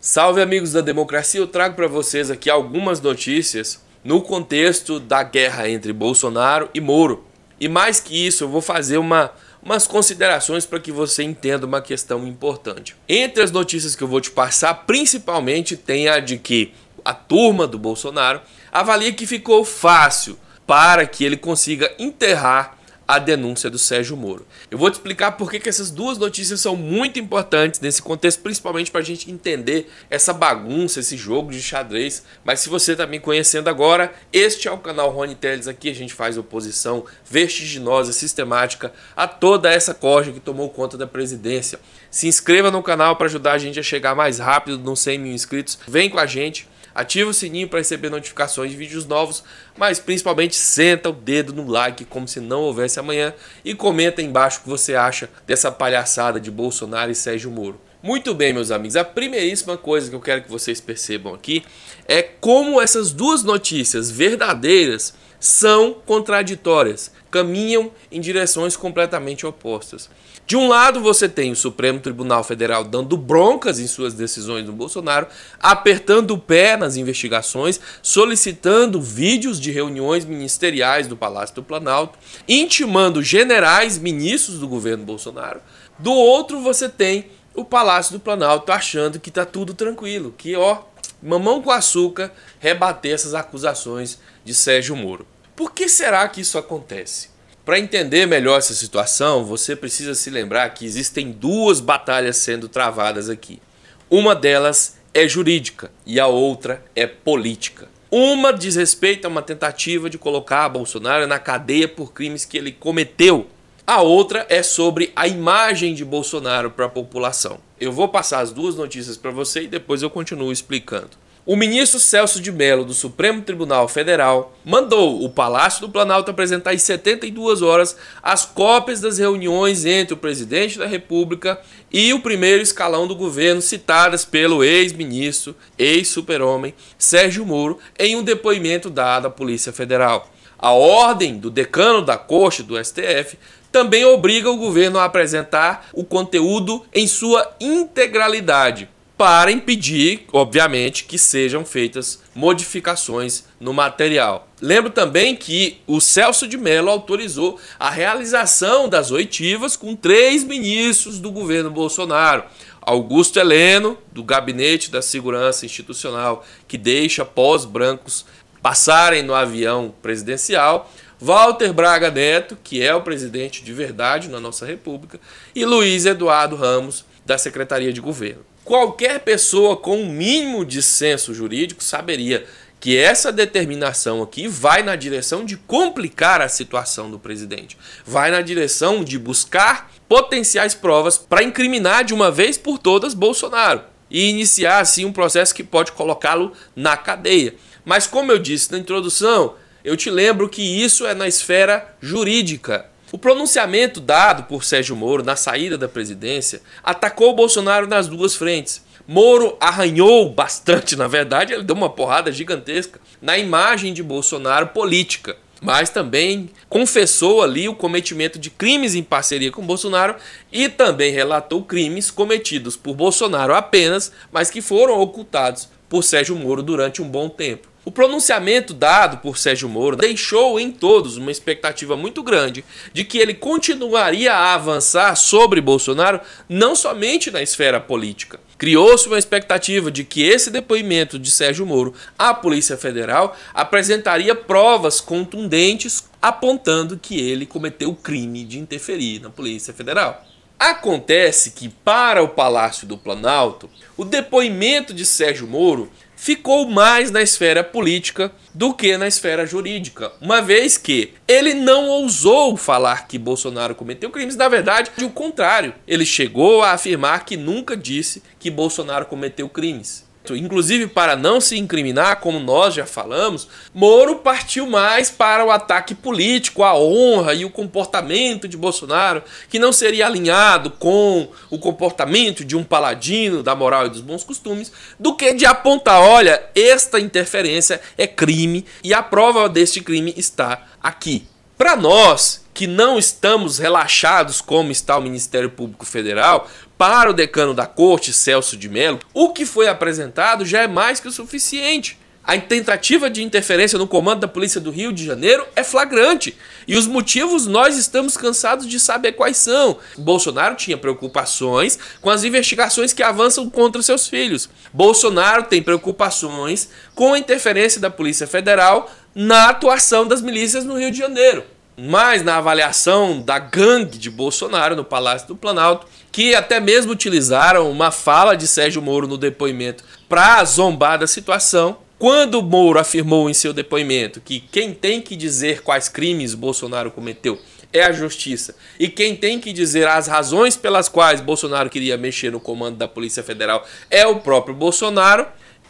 Salve amigos da democracia, eu trago para vocês aqui algumas notícias no contexto da guerra entre Bolsonaro e Moro. E mais que isso, eu vou fazer uma, umas considerações para que você entenda uma questão importante. Entre as notícias que eu vou te passar, principalmente tem a de que a turma do Bolsonaro avalia que ficou fácil para que ele consiga enterrar a denúncia do Sérgio Moro. Eu vou te explicar por que, que essas duas notícias são muito importantes nesse contexto, principalmente para a gente entender essa bagunça, esse jogo de xadrez. Mas se você está me conhecendo agora, este é o canal Rony Teles. Aqui a gente faz oposição vertiginosa, sistemática a toda essa corja que tomou conta da presidência. Se inscreva no canal para ajudar a gente a chegar mais rápido nos 100 mil inscritos. Vem com a gente, ativa o sininho para receber notificações de vídeos novos, mas principalmente senta o dedo no like como se não houvesse amanhã e comenta embaixo o que você acha dessa palhaçada de Bolsonaro e Sérgio Moro. Muito bem, meus amigos, a primeiríssima coisa que eu quero que vocês percebam aqui é como essas duas notícias verdadeiras são contraditórias, caminham em direções completamente opostas. De um lado, você tem o Supremo Tribunal Federal dando broncas em suas decisões do Bolsonaro, apertando o pé nas investigações, solicitando vídeos de reuniões ministeriais do Palácio do Planalto, intimando generais, ministros do governo Bolsonaro. Do outro, você tem o Palácio do Planalto achando que tá tudo tranquilo, que ó, mamão com açúcar rebater essas acusações de Sérgio Moro. Por que será que isso acontece? Para entender melhor essa situação, você precisa se lembrar que existem duas batalhas sendo travadas aqui. Uma delas é jurídica e a outra é política. Uma diz respeito a uma tentativa de colocar Bolsonaro na cadeia por crimes que ele cometeu. A outra é sobre a imagem de Bolsonaro para a população. Eu vou passar as duas notícias para você e depois eu continuo explicando. O ministro Celso de Mello, do Supremo Tribunal Federal, mandou o Palácio do Planalto apresentar em 72 horas as cópias das reuniões entre o presidente da República e o primeiro escalão do governo, citadas pelo ex-ministro, ex-super-homem Sérgio Moro, em um depoimento dado à Polícia Federal. A ordem do decano da corte do STF também obriga o governo a apresentar o conteúdo em sua integralidade para impedir, obviamente, que sejam feitas modificações no material. Lembro também que o Celso de Mello autorizou a realização das oitivas com três ministros do governo Bolsonaro. Augusto Heleno, do Gabinete da Segurança Institucional, que deixa pós-brancos passarem no avião presidencial, Walter Braga Neto, que é o presidente de verdade na nossa República, e Luiz Eduardo Ramos, da Secretaria de Governo qualquer pessoa com um mínimo de senso jurídico saberia que essa determinação aqui vai na direção de complicar a situação do presidente, vai na direção de buscar potenciais provas para incriminar de uma vez por todas Bolsonaro e iniciar assim um processo que pode colocá-lo na cadeia. Mas como eu disse na introdução, eu te lembro que isso é na esfera jurídica. O pronunciamento dado por Sérgio Moro na saída da presidência atacou Bolsonaro nas duas frentes. Moro arranhou bastante, na verdade, ele deu uma porrada gigantesca na imagem de Bolsonaro política mas também confessou ali o cometimento de crimes em parceria com Bolsonaro e também relatou crimes cometidos por Bolsonaro apenas, mas que foram ocultados por Sérgio Moro durante um bom tempo. O pronunciamento dado por Sérgio Moro deixou em todos uma expectativa muito grande de que ele continuaria a avançar sobre Bolsonaro, não somente na esfera política. Criou-se uma expectativa de que esse depoimento de Sérgio Moro à Polícia Federal apresentaria provas contundentes apontando que ele cometeu o crime de interferir na Polícia Federal. Acontece que, para o Palácio do Planalto, o depoimento de Sérgio Moro ficou mais na esfera política do que na esfera jurídica, uma vez que ele não ousou falar que Bolsonaro cometeu crimes, na verdade, o contrário. Ele chegou a afirmar que nunca disse que Bolsonaro cometeu crimes certo, inclusive para não se incriminar, como nós já falamos, Moro partiu mais para o ataque político, a honra e o comportamento de Bolsonaro, que não seria alinhado com o comportamento de um paladino da moral e dos bons costumes, do que de apontar: olha, esta interferência é crime e a prova deste crime está aqui. Para nós que não estamos relaxados como está o Ministério Público Federal, para o decano da corte, Celso de Mello, o que foi apresentado já é mais que o suficiente. A tentativa de interferência no comando da Polícia do Rio de Janeiro é flagrante. E os motivos nós estamos cansados de saber quais são. Bolsonaro tinha preocupações com as investigações que avançam contra seus filhos. Bolsonaro tem preocupações com a interferência da Polícia Federal na atuação das milícias no Rio de Janeiro mas na avaliação da gangue de Bolsonaro no Palácio do Planalto, que até mesmo utilizaram uma fala de Sérgio Moro no depoimento para zombar da situação. Quando Moro afirmou em seu depoimento que quem tem que dizer quais crimes Bolsonaro cometeu é a justiça. E quem tem que dizer as razões pelas quais Bolsonaro queria mexer no comando da Polícia Federal é o próprio Bolsonaro.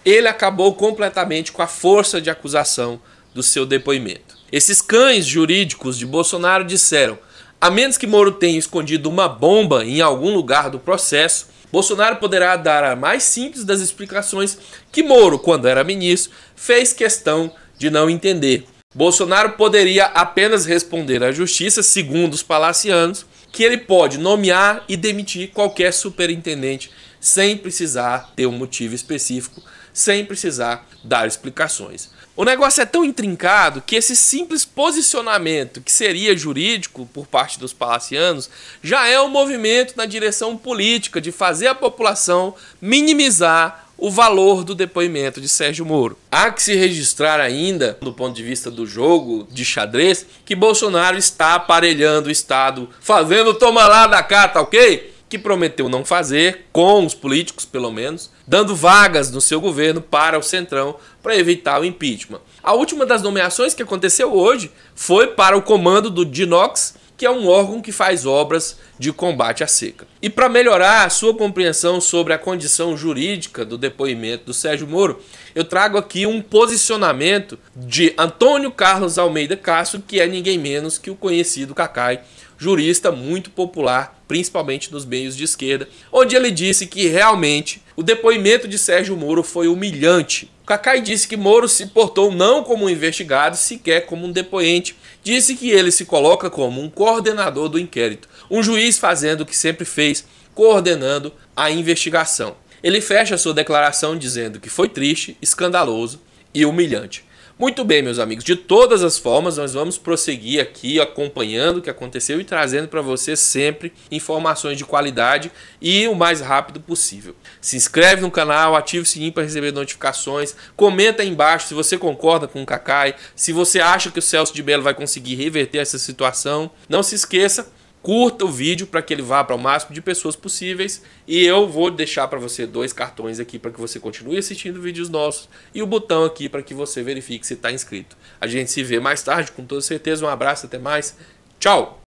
Ele acabou completamente com a força de acusação do seu depoimento. Esses cães jurídicos de Bolsonaro disseram: a menos que Moro tenha escondido uma bomba em algum lugar do processo, Bolsonaro poderá dar a mais simples das explicações que Moro, quando era ministro, fez questão de não entender. Bolsonaro poderia apenas responder à justiça, segundo os palacianos, que ele pode nomear e demitir qualquer superintendente sem precisar ter um motivo específico sem precisar dar explicações. O negócio é tão intrincado que esse simples posicionamento, que seria jurídico por parte dos palacianos, já é um movimento na direção política de fazer a população minimizar o valor do depoimento de Sérgio Moro. Há que se registrar ainda, do ponto de vista do jogo de xadrez, que Bolsonaro está aparelhando o Estado, fazendo toma lá da cá, tá ok? Que prometeu não fazer, com os políticos pelo menos, dando vagas no seu governo para o Centrão para evitar o impeachment. A última das nomeações que aconteceu hoje foi para o comando do Dinox, que é um órgão que faz obras de combate à seca. E para melhorar a sua compreensão sobre a condição jurídica do depoimento do Sérgio Moro, eu trago aqui um posicionamento de Antônio Carlos Almeida Castro, que é ninguém menos que o conhecido Cacai, jurista muito popular, principalmente nos meios de esquerda, onde ele disse que realmente o depoimento de Sérgio Moro foi humilhante. Cacai disse que Moro se portou não como um investigado, sequer como um depoente, disse que ele se coloca como um coordenador do inquérito, um juiz fazendo o que sempre fez, coordenando a investigação. Ele fecha sua declaração dizendo que foi triste, escandaloso e humilhante. Muito bem, meus amigos, de todas as formas, nós vamos prosseguir aqui acompanhando o que aconteceu e trazendo para você sempre informações de qualidade e o mais rápido possível. Se inscreve no canal, ativa o sininho para receber notificações, comenta aí embaixo se você concorda com o Kakai, se você acha que o Celso de Belo vai conseguir reverter essa situação. Não se esqueça curta o vídeo para que ele vá para o máximo de pessoas possíveis e eu vou deixar para você dois cartões aqui para que você continue assistindo vídeos nossos e o botão aqui para que você verifique se está inscrito. A gente se vê mais tarde, com toda certeza. Um abraço, até mais. Tchau!